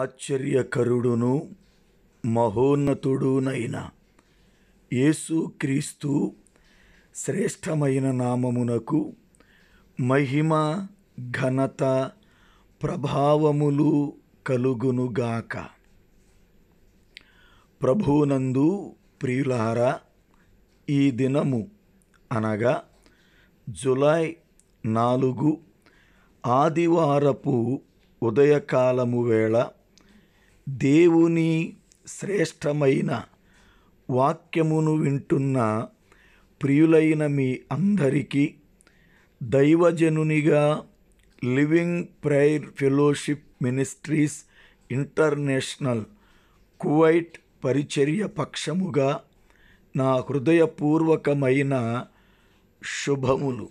ఆశ్చర్యకరుడును మహోన్నతుడునైన యేసుక్రీస్తు శ్రేష్టమైన నామమునకు మహిమ ఘనత ప్రభావములు కలుగునుగాక ప్రభునందు ప్రియులార ఈ దినము అనగా జులై నాలుగు ఆదివారపు ఉదయకాలము వేళ దేవుని శ్రేష్టమైన వాక్యమును వింటున్న ప్రియులైన మీ అందరికీ దైవజనునిగా living prayer fellowship ministries international Kuwait పరిచర్య పక్షముగా నా హృదయపూర్వకమైన శుభములు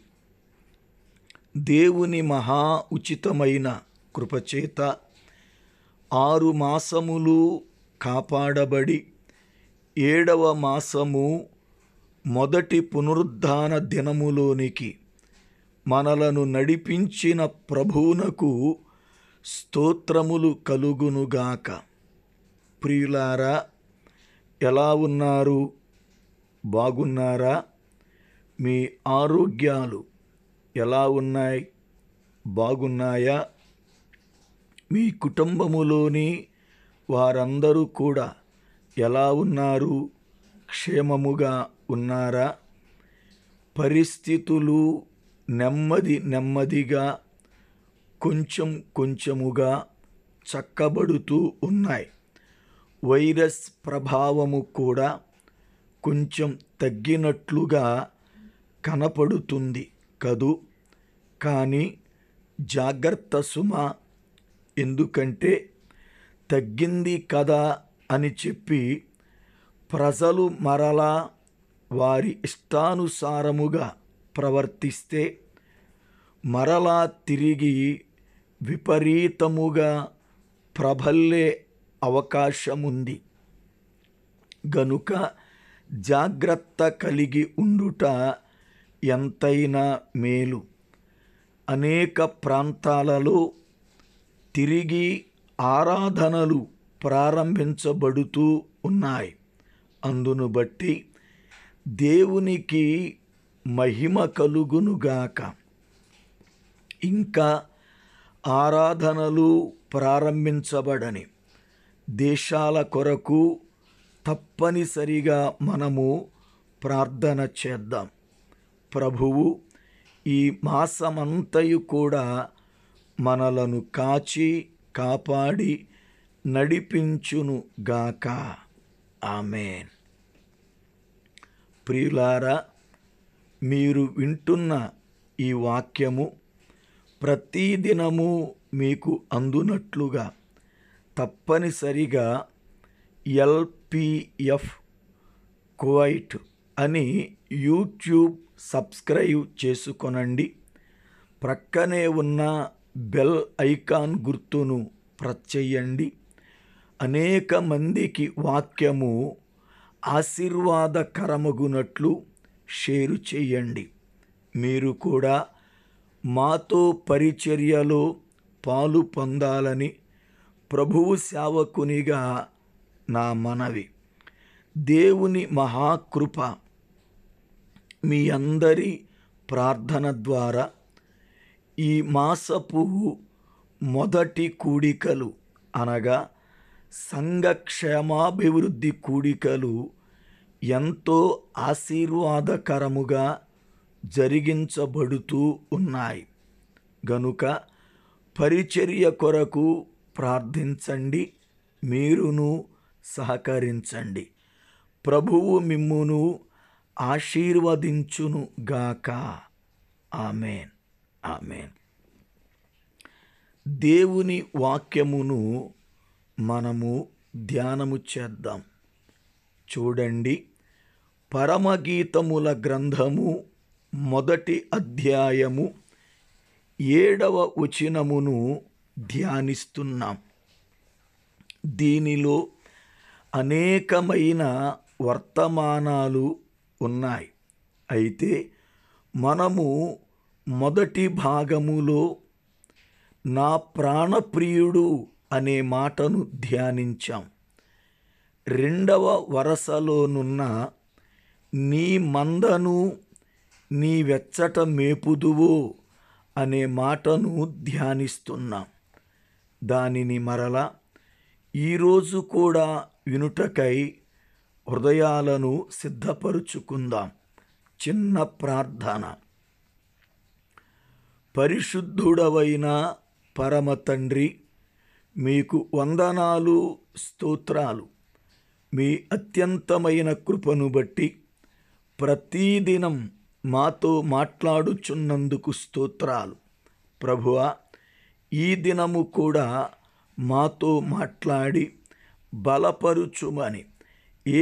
దేవుని మహా ఉచితమైన కృపచేత ఆరు మాసములు కాపాడబడి ఏడవ మాసము మొదటి పునరుద్ధాన దినములోనికి మనలను నడిపించిన ప్రభువునకు స్తోత్రములు కలుగునుగాక ప్రియులారా ఎలా ఉన్నారు బాగున్నారా మీ ఆరోగ్యాలు ఎలా ఉన్నాయి బాగున్నాయా మీ కుటుంబములోని వారందరూ కూడా ఎలా ఉన్నారు క్షేమముగా ఉన్నారా పరిస్థితులు నెమ్మది నెమ్మదిగా కొంచెం కొంచెముగా చక్కబడుతూ ఉన్నాయి వైరస్ ప్రభావము కూడా కొంచెం తగ్గినట్లుగా కనపడుతుంది కదూ కానీ జాగ్రత్త సుమ ఎందుకంటే తగ్గింది కదా అని చెప్పి ప్రజలు మరలా వారి ఇష్టానుసారముగా ప్రవర్తిస్తే మరలా తిరిగి విపరీతముగా ప్రభల్లే అవకాశముంది గనుక జాగ్రత్త కలిగి ఉండుట ఎంతైనా మేలు అనేక ప్రాంతాలలో తిరిగి ఆరాధనలు ప్రారంభించబడుతూ ఉన్నాయి అందును బట్టి దేవునికి మహిమ కలుగునుగాక ఇంకా ఆరాధనలు ప్రారంభించబడని దేశాల కొరకు తప్పనిసరిగా మనము ప్రార్థన చేద్దాం ప్రభువు ఈ మాసమంతయు కూడా మనలను కాచి కాపాడి నడిపించును గాక ఆమెన్ ప్రియులారా మీరు వింటున్న ఈ వాక్యము ప్రతిదినము మీకు అందునట్లుగా తప్పనిసరిగా ఎల్పిఎఫ్ కువైట్ అని యూట్యూబ్ సబ్స్క్రైబ్ చేసుకొనండి ప్రక్కనే ఉన్న బెల్ ఐకాన్ గుర్తును ప్రచ్చేయండి చేయండి అనేక మందికి వాక్యము ఆశీర్వాదకరమగునట్లు షేరు చేయండి మీరు కూడా మాతో పరిచర్యలో పాలు పొందాలని ప్రభువు సేవకునిగా నా మనవి దేవుని మహాకృప మీ అందరి ప్రార్థన ద్వారా ఈ మాసపు మొదటి కూడికలు అనగా సంఘక్షేమాభివృద్ధి కూడికలు ఎంతో ఆశీర్వాదకరముగా జరిగించబడుతూ ఉన్నాయి గనుక పరిచర్య కొరకు ప్రార్థించండి మీరును సహకరించండి ప్రభువు మిమ్మును ఆశీర్వదించునుగాక ఆమెన్ ఆమె దేవుని వాక్యమును మనము ధ్యానము చేద్దాం చూడండి పరమగీతముల గ్రంథము మొదటి అధ్యాయము ఏడవ వచనమును ధ్యానిస్తున్నాం దీనిలో అనేకమైన వర్తమానాలు ఉన్నాయి అయితే మనము మొదటి భాగములో నా ప్రాణప్రియుడు అనే మాటను ధ్యానించాం రెండవ వరసలోనున్న నీ మందను నీ వెచ్చట మేపుదువు అనే మాటను ధ్యానిస్తున్నాం దానిని మరలా ఈరోజు కూడా వినుటకై హృదయాలను సిద్ధపరుచుకుందాం చిన్న ప్రార్థన పరిశుద్ధుడవైన పరమ తండ్రి మీకు వందనాలు స్తోత్రాలు మీ అత్యంతమైన కృపను బట్టి ప్రతిదినం మాతో మాట్లాడుచున్నందుకు స్తోత్రాలు ప్రభువ ఈ దినము కూడా మాతో మాట్లాడి బలపరుచుమని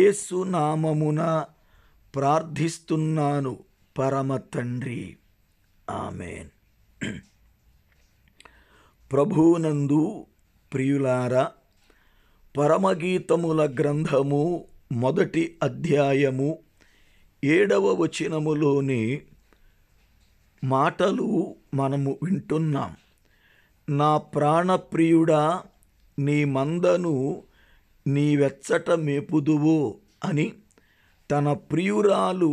ఏసు నామమున ప్రార్థిస్తున్నాను పరమ తండ్రి ఆమెన్ ప్రభువునందు ప్రియులారా పరమగీతముల గ్రంథము మొదటి అధ్యాయము ఏడవ వచనములోని మాటలు మనము వింటున్నాం నా ప్రాణప్రియుడా నీ మందను నీ వెచ్చట మేపుదువో అని తన ప్రియురాలు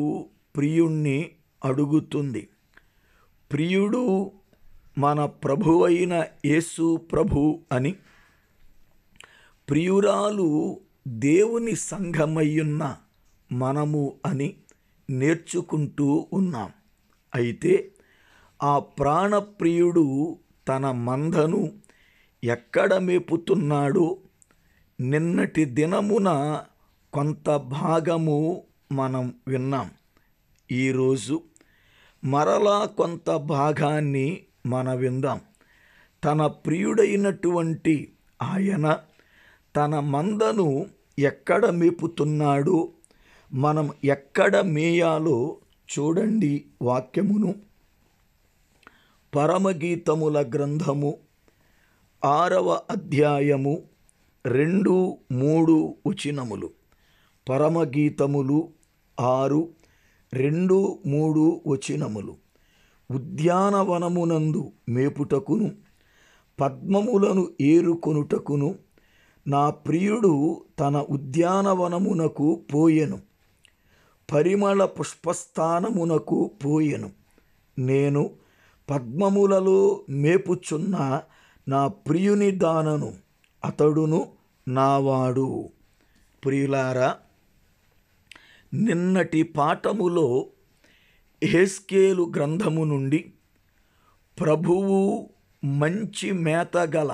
ప్రియుణ్ణి అడుగుతుంది ప్రియుడు మన ప్రభువైన యేసు ప్రభు అని ప్రియురాలు దేవుని సంఘమయ్యున్న మనము అని నేర్చుకుంటూ ఉన్నాం అయితే ఆ ప్రాణప్రియుడు తన మందను ఎక్కడ మేపుతున్నాడో నిన్నటి దినమున కొంత భాగము మనం విన్నాం ఈరోజు మరలా కొంత భాగాన్ని మన విందాం తన ప్రియుడైనటువంటి ఆయన తన మందను ఎక్కడ మేపుతున్నాడు మనం ఎక్కడ మేయాలో చూడండి వాక్యమును పరమగీతముల గ్రంథము ఆరవ అధ్యాయము రెండు మూడు వచనములు పరమగీతములు ఆరు రెండు మూడు వచనములు ఉద్యానవనమునందు మేపుటకును పద్మములను ఏరుకొనుటకును నా ప్రియుడు తన ఉద్యానవనమునకు పోయెను పరిమళ పుష్పస్థానమునకు పోయెను నేను పద్మములలో మేపుచున్న నా ప్రియుని దానను అతడును నావాడు ప్రియులారా నిన్నటి పాఠములో హెస్కేలు గ్రంథము నుండి ప్రభువు మంచి మేత గల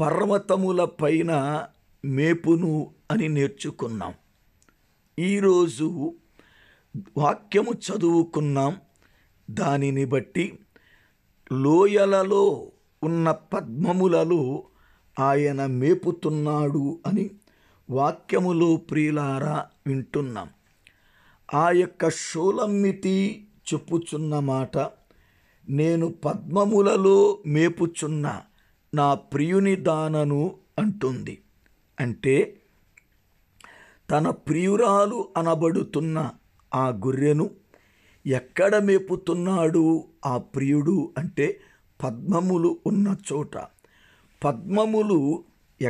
పర్వతముల పైన మేపును అని నేర్చుకున్నాం ఈరోజు వాక్యము చదువుకున్నాం దానిని బట్టి లోయలలో ఉన్న పద్మములలో ఆయన మేపుతున్నాడు అని వాక్యములో ప్రియులారా వింటున్నాం ఆ యొక్క షూలమ్మితి చెప్పుచున్న మాట నేను పద్మములలో మేపుచున్న నా ప్రియుని దానను అంటుంది అంటే తన ప్రియురాలు అనబడుతున్న ఆ గొర్రెను ఎక్కడ మేపుతున్నాడు ఆ ప్రియుడు అంటే పద్మములు ఉన్న చోట పద్మములు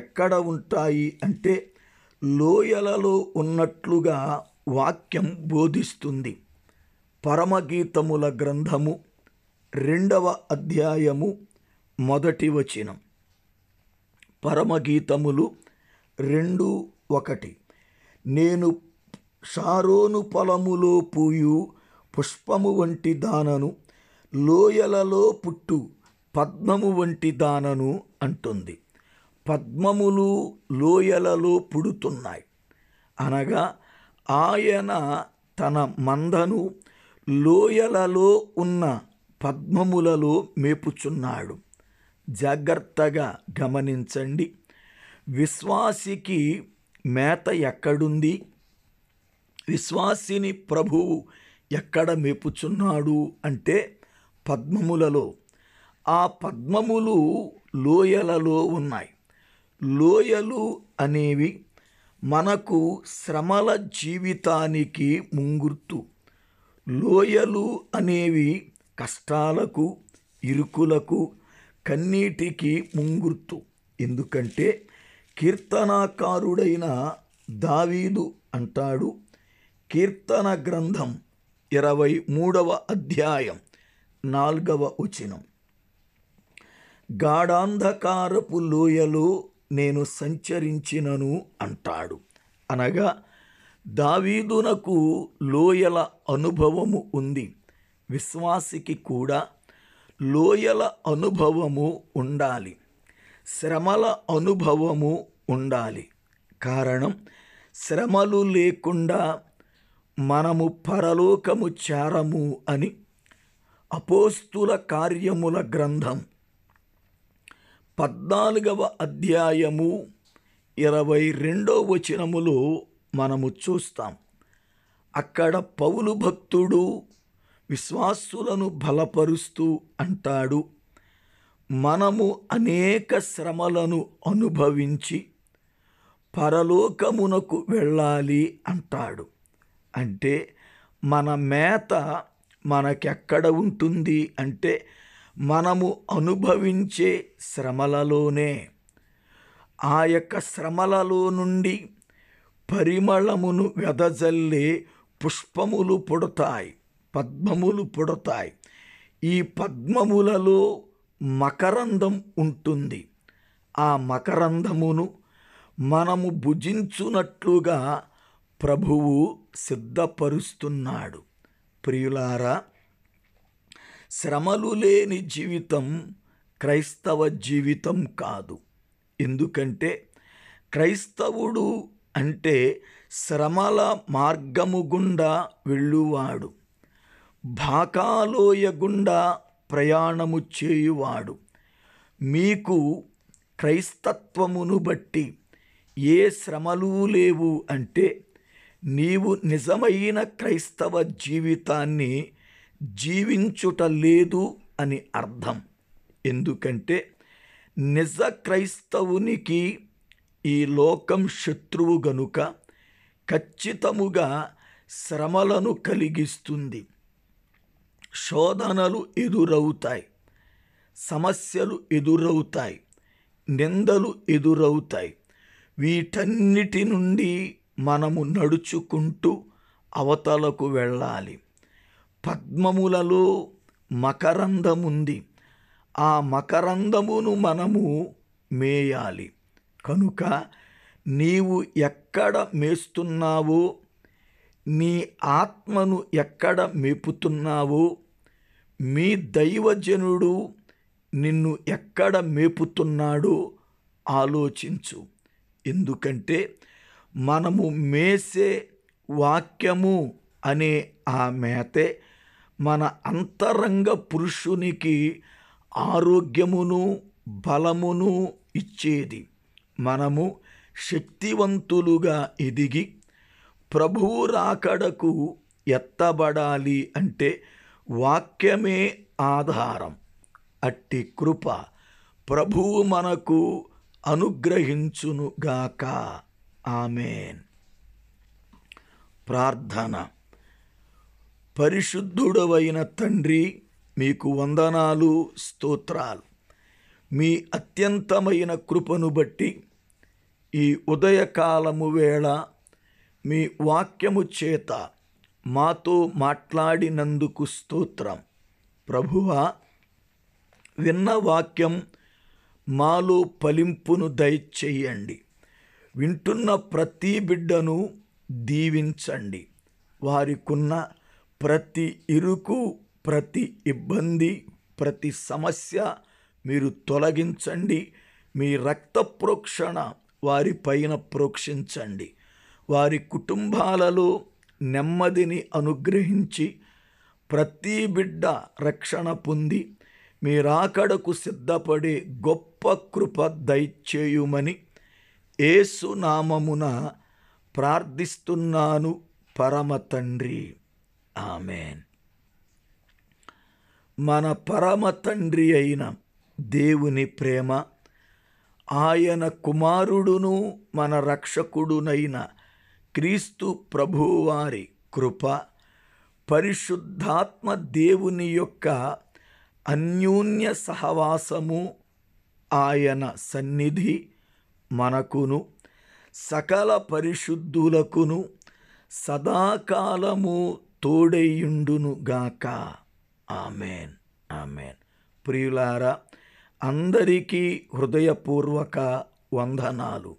ఎక్కడ ఉంటాయి అంటే లోయలలో ఉన్నట్లుగా వాక్యం బోధిస్తుంది పరమగీతముల గ్రంథము రెండవ అధ్యాయము మొదటి వచనం పరమగీతములు రెండు ఒకటి నేను షారోను పొలములో పూయు పుష్పము వంటి దానను లోయలలో పుట్టు పద్మము వంటి దానను అంటుంది పద్మములు లోయలలో పుడుతున్నాయి అనగా ఆయన తన మందను లోయలలో ఉన్న పద్మములలో మేపుచున్నాడు జాగ్రత్తగా గమనించండి విశ్వాసికి మేత ఎక్కడుంది విశ్వాసిని ప్రభువు ఎక్కడ మేపుచున్నాడు అంటే పద్మములలో ఆ పద్మములు లోయలలో ఉన్నాయి లోయలు అనేవి మనకు శ్రమల జీవితానికి ముంగుర్తు లోయలు అనేవి కష్టాలకు ఇరుకులకు కన్నీటికి ముంగుర్తు ఎందుకంటే కీర్తనాకారుడైన దావీదు అంటాడు కీర్తన గ్రంథం ఇరవై మూడవ అధ్యాయం నాల్గవ వచనం గాఢాంధకారపు లోయలో నేను సంచరించినను అంటాడు అనగా దావీదునకు లోయల అనుభవము ఉంది విశ్వాసికి కూడా లోయల అనుభవము ఉండాలి శ్రమల అనుభవము ఉండాలి కారణం శ్రమలు లేకుండా మనము పరలోకము చేరము అని అపోస్తుల కార్యముల గ్రంథం పద్నాలుగవ అధ్యాయము ఇరవై రెండో వచనములో మనము చూస్తాం అక్కడ పౌలు భక్తుడు విశ్వాసులను బలపరుస్తూ అంటాడు మనము అనేక శ్రమలను అనుభవించి పరలోకమునకు వెళ్ళాలి అంటాడు అంటే మన మేత మనకెక్కడ ఉంటుంది అంటే మనము అనుభవించే శ్రమలలోనే ఆ యొక్క శ్రమలలో నుండి పరిమళమును వెదజల్లే పుష్పములు పుడతాయి పద్మములు పుడతాయి ఈ పద్మములలో మకరందం ఉంటుంది ఆ మకరందమును మనము భుజించునట్లుగా ప్రభువు సిద్ధపరుస్తున్నాడు ప్రియులారా శ్రమలు లేని జీవితం క్రైస్తవ జీవితం కాదు ఎందుకంటే క్రైస్తవుడు అంటే శ్రమల మార్గము గుండా వెళ్ళువాడు భాకాలోయ గుండా ప్రయాణము చేయువాడు మీకు క్రైస్తత్వమును బట్టి ఏ శ్రమలు లేవు అంటే నీవు నిజమైన క్రైస్తవ జీవితాన్ని జీవించుట లేదు అని అర్థం ఎందుకంటే నిజ క్రైస్తవునికి ఈ లోకం శత్రువు గనుక ఖచ్చితముగా శ్రమలను కలిగిస్తుంది శోధనలు ఎదురవుతాయి సమస్యలు ఎదురవుతాయి నిందలు ఎదురవుతాయి వీటన్నిటి నుండి మనము నడుచుకుంటూ అవతలకు వెళ్ళాలి పద్మములలో మకరందముంది ఆ మకరందమును మనము మేయాలి కనుక నీవు ఎక్కడ మేస్తున్నావో నీ ఆత్మను ఎక్కడ మేపుతున్నావో మీ దైవజనుడు నిన్ను ఎక్కడ మేపుతున్నాడో ఆలోచించు ఎందుకంటే మనము మేసే వాక్యము అనే ఆ మేతే మన అంతరంగ పురుషునికి ఆరోగ్యమును బలమును ఇచ్చేది మనము శక్తివంతులుగా ఎదిగి ప్రభువు రాకడకు ఎత్తబడాలి అంటే వాక్యమే ఆధారం అట్టి కృప ప్రభువు మనకు అనుగ్రహించునుగాక ఆమెన్ ప్రార్థన పరిశుద్ధుడవైన తండ్రి మీకు వందనాలు స్తోత్రాలు మీ అత్యంతమైన కృపను బట్టి ఈ ఉదయకాలము వేళ మీ వాక్యము చేత మాతో మాట్లాడినందుకు స్తోత్రం ప్రభువ విన్న వాక్యం మాలో ఫలింపును దయచేయండి వింటున్న ప్రతి బిడ్డను దీవించండి వారికున్న ప్రతి ఇరుకు ప్రతి ఇబ్బంది ప్రతి సమస్య మీరు తొలగించండి మీ రక్త ప్రోక్షణ వారిపైన ప్రోక్షించండి వారి కుటుంబాలలో నెమ్మదిని అనుగ్రహించి ప్రతి బిడ్డ రక్షణ పొంది మీ రాకడకు సిద్ధపడే గొప్ప కృప దయచేయుమని ఏసునామమున ప్రార్థిస్తున్నాను పరమతండ్రి ఆమెన్ మన పరమ తండ్రి అయిన దేవుని ప్రేమ ఆయన కుమారుడును మన రక్షకుడునైన క్రీస్తు ప్రభువారి కృప పరిశుద్ధాత్మ దేవుని యొక్క అన్యోన్య సహవాసము ఆయన సన్నిధి మనకును సకల పరిశుద్ధులకును సదాకాలము గాక ఆమెన్ ఆమెన్ ప్రియులారా అందరికీ హృదయపూర్వక వందనాలు